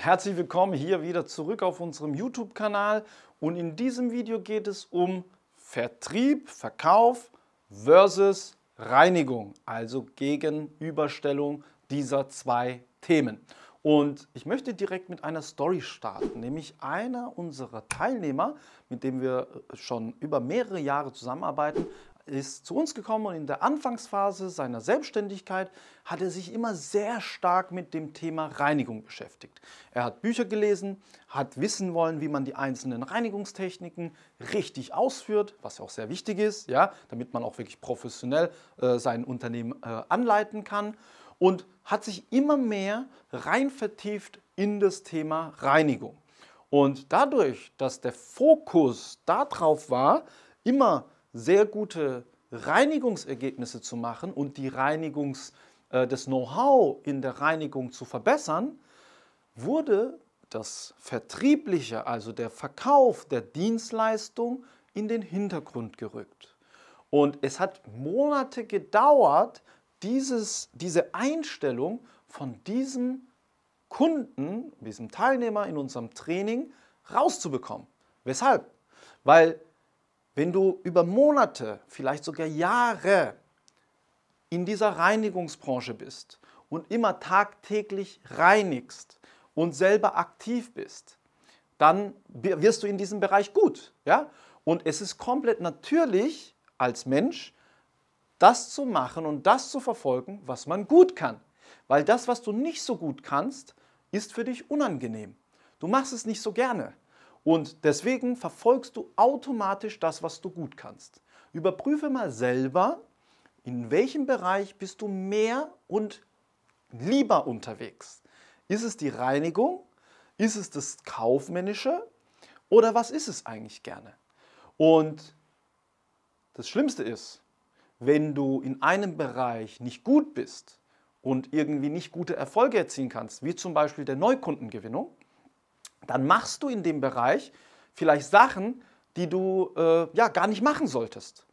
Herzlich willkommen hier wieder zurück auf unserem YouTube-Kanal und in diesem Video geht es um Vertrieb, Verkauf versus Reinigung, also Gegenüberstellung dieser zwei Themen. Und ich möchte direkt mit einer Story starten, nämlich einer unserer Teilnehmer, mit dem wir schon über mehrere Jahre zusammenarbeiten, ist zu uns gekommen und in der Anfangsphase seiner Selbstständigkeit hat er sich immer sehr stark mit dem Thema Reinigung beschäftigt. Er hat Bücher gelesen, hat wissen wollen, wie man die einzelnen Reinigungstechniken richtig ausführt, was ja auch sehr wichtig ist, ja, damit man auch wirklich professionell äh, sein Unternehmen äh, anleiten kann und hat sich immer mehr rein vertieft in das Thema Reinigung. Und dadurch, dass der Fokus darauf war, immer sehr gute Reinigungsergebnisse zu machen und die Reinigungs, äh, das Know-how in der Reinigung zu verbessern, wurde das Vertriebliche, also der Verkauf der Dienstleistung, in den Hintergrund gerückt. Und es hat Monate gedauert, dieses, diese Einstellung von diesem Kunden, diesem Teilnehmer in unserem Training rauszubekommen. Weshalb? Weil wenn du über Monate, vielleicht sogar Jahre in dieser Reinigungsbranche bist und immer tagtäglich reinigst und selber aktiv bist, dann wirst du in diesem Bereich gut. Ja? Und es ist komplett natürlich als Mensch, das zu machen und das zu verfolgen, was man gut kann. Weil das, was du nicht so gut kannst, ist für dich unangenehm. Du machst es nicht so gerne. Und deswegen verfolgst du automatisch das, was du gut kannst. Überprüfe mal selber, in welchem Bereich bist du mehr und lieber unterwegs. Ist es die Reinigung? Ist es das Kaufmännische? Oder was ist es eigentlich gerne? Und das Schlimmste ist, wenn du in einem Bereich nicht gut bist und irgendwie nicht gute Erfolge erzielen kannst, wie zum Beispiel der Neukundengewinnung, dann machst du in dem Bereich vielleicht Sachen, die du äh, ja gar nicht machen solltest.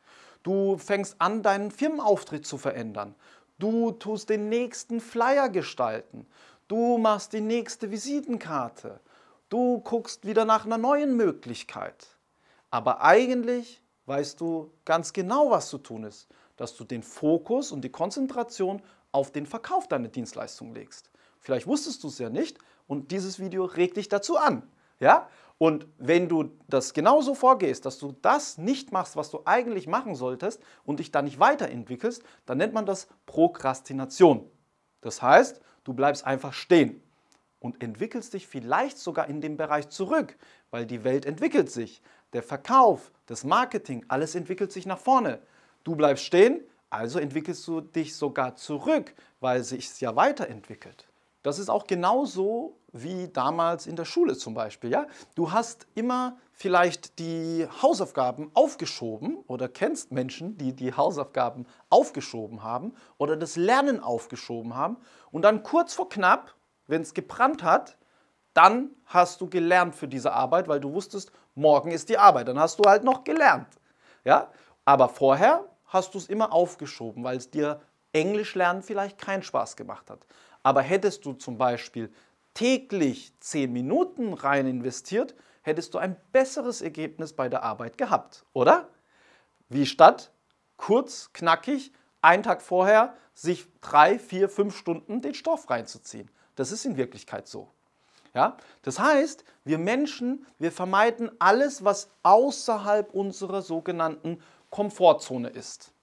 Du fängst an, deinen Firmenauftritt zu verändern. Du tust den nächsten Flyer gestalten. Du machst die nächste Visitenkarte. Du guckst wieder nach einer neuen Möglichkeit. Aber eigentlich weißt du ganz genau, was zu tun ist, dass du den Fokus und die Konzentration auf den Verkauf deiner Dienstleistung legst. Vielleicht wusstest du es ja nicht, und dieses Video regt dich dazu an. Ja? Und wenn du das genauso vorgehst, dass du das nicht machst, was du eigentlich machen solltest und dich da nicht weiterentwickelst, dann nennt man das Prokrastination. Das heißt, du bleibst einfach stehen und entwickelst dich vielleicht sogar in dem Bereich zurück, weil die Welt entwickelt sich. Der Verkauf, das Marketing, alles entwickelt sich nach vorne. Du bleibst stehen, also entwickelst du dich sogar zurück, weil sich es ja weiterentwickelt. Das ist auch genauso wie damals in der Schule zum Beispiel. Ja? Du hast immer vielleicht die Hausaufgaben aufgeschoben oder kennst Menschen, die die Hausaufgaben aufgeschoben haben oder das Lernen aufgeschoben haben und dann kurz vor knapp, wenn es gebrannt hat, dann hast du gelernt für diese Arbeit, weil du wusstest, morgen ist die Arbeit, dann hast du halt noch gelernt. Ja? Aber vorher hast du es immer aufgeschoben, weil es dir Englisch lernen vielleicht keinen Spaß gemacht hat. Aber hättest du zum Beispiel täglich 10 Minuten rein investiert, hättest du ein besseres Ergebnis bei der Arbeit gehabt, oder? Wie statt kurz, knackig, einen Tag vorher sich drei, vier, fünf Stunden den Stoff reinzuziehen. Das ist in Wirklichkeit so. Ja? Das heißt, wir Menschen, wir vermeiden alles, was außerhalb unserer sogenannten Komfortzone ist.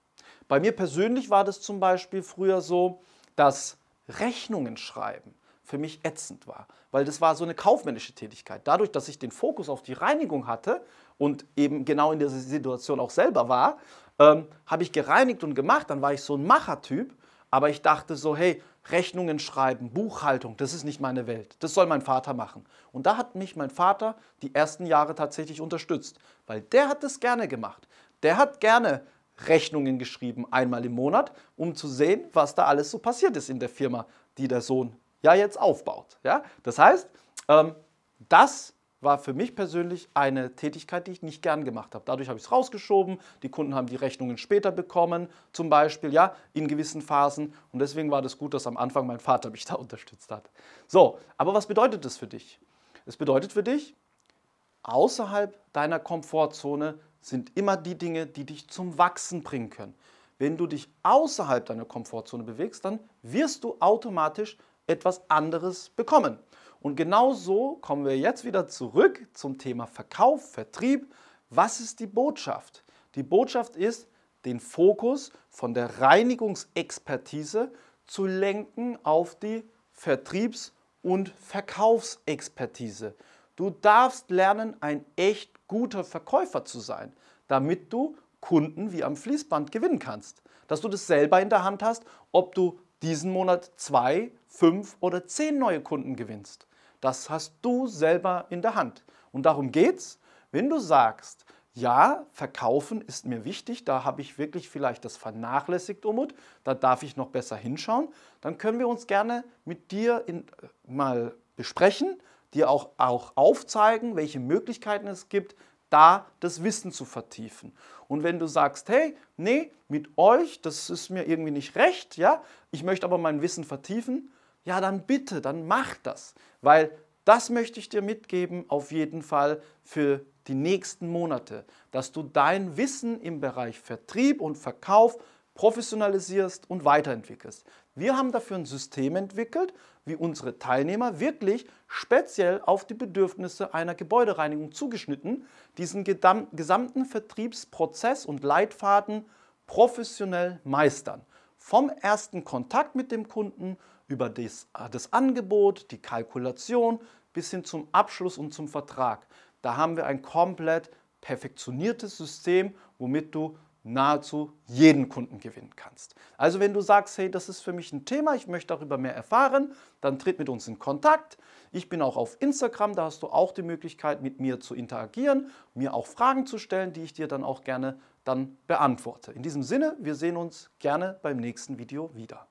Bei mir persönlich war das zum Beispiel früher so, dass Rechnungen schreiben für mich ätzend war, weil das war so eine kaufmännische Tätigkeit. Dadurch, dass ich den Fokus auf die Reinigung hatte und eben genau in dieser Situation auch selber war, ähm, habe ich gereinigt und gemacht, dann war ich so ein Machertyp, aber ich dachte so, hey, Rechnungen schreiben, Buchhaltung, das ist nicht meine Welt, das soll mein Vater machen. Und da hat mich mein Vater die ersten Jahre tatsächlich unterstützt, weil der hat das gerne gemacht. Der hat gerne Rechnungen geschrieben, einmal im Monat, um zu sehen, was da alles so passiert ist in der Firma, die der Sohn ja jetzt aufbaut. Ja? Das heißt, ähm, das war für mich persönlich eine Tätigkeit, die ich nicht gern gemacht habe. Dadurch habe ich es rausgeschoben, die Kunden haben die Rechnungen später bekommen, zum Beispiel, ja, in gewissen Phasen. Und deswegen war das gut, dass am Anfang mein Vater mich da unterstützt hat. So, aber was bedeutet das für dich? Es bedeutet für dich, außerhalb deiner Komfortzone sind immer die Dinge, die dich zum Wachsen bringen können. Wenn du dich außerhalb deiner Komfortzone bewegst, dann wirst du automatisch etwas anderes bekommen. Und genau so kommen wir jetzt wieder zurück zum Thema Verkauf, Vertrieb. Was ist die Botschaft? Die Botschaft ist, den Fokus von der Reinigungsexpertise zu lenken auf die Vertriebs- und Verkaufsexpertise. Du darfst lernen, ein echt guter Verkäufer zu sein, damit du Kunden wie am Fließband gewinnen kannst. Dass du das selber in der Hand hast, ob du diesen Monat zwei, fünf oder zehn neue Kunden gewinnst. Das hast du selber in der Hand. Und darum geht's, wenn du sagst, ja, verkaufen ist mir wichtig, da habe ich wirklich vielleicht das vernachlässigt, Umut, da darf ich noch besser hinschauen, dann können wir uns gerne mit dir in, äh, mal besprechen dir auch, auch aufzeigen, welche Möglichkeiten es gibt, da das Wissen zu vertiefen. Und wenn du sagst, hey, nee, mit euch, das ist mir irgendwie nicht recht, ja, ich möchte aber mein Wissen vertiefen, ja, dann bitte, dann mach das, weil das möchte ich dir mitgeben auf jeden Fall für die nächsten Monate, dass du dein Wissen im Bereich Vertrieb und Verkauf professionalisierst und weiterentwickelst. Wir haben dafür ein System entwickelt, wie unsere Teilnehmer wirklich speziell auf die Bedürfnisse einer Gebäudereinigung zugeschnitten, diesen gesamten Vertriebsprozess und Leitfaden professionell meistern. Vom ersten Kontakt mit dem Kunden über das, das Angebot, die Kalkulation bis hin zum Abschluss und zum Vertrag. Da haben wir ein komplett perfektioniertes System, womit du nahezu jeden Kunden gewinnen kannst. Also wenn du sagst, hey, das ist für mich ein Thema, ich möchte darüber mehr erfahren, dann tritt mit uns in Kontakt. Ich bin auch auf Instagram, da hast du auch die Möglichkeit, mit mir zu interagieren, mir auch Fragen zu stellen, die ich dir dann auch gerne dann beantworte. In diesem Sinne, wir sehen uns gerne beim nächsten Video wieder.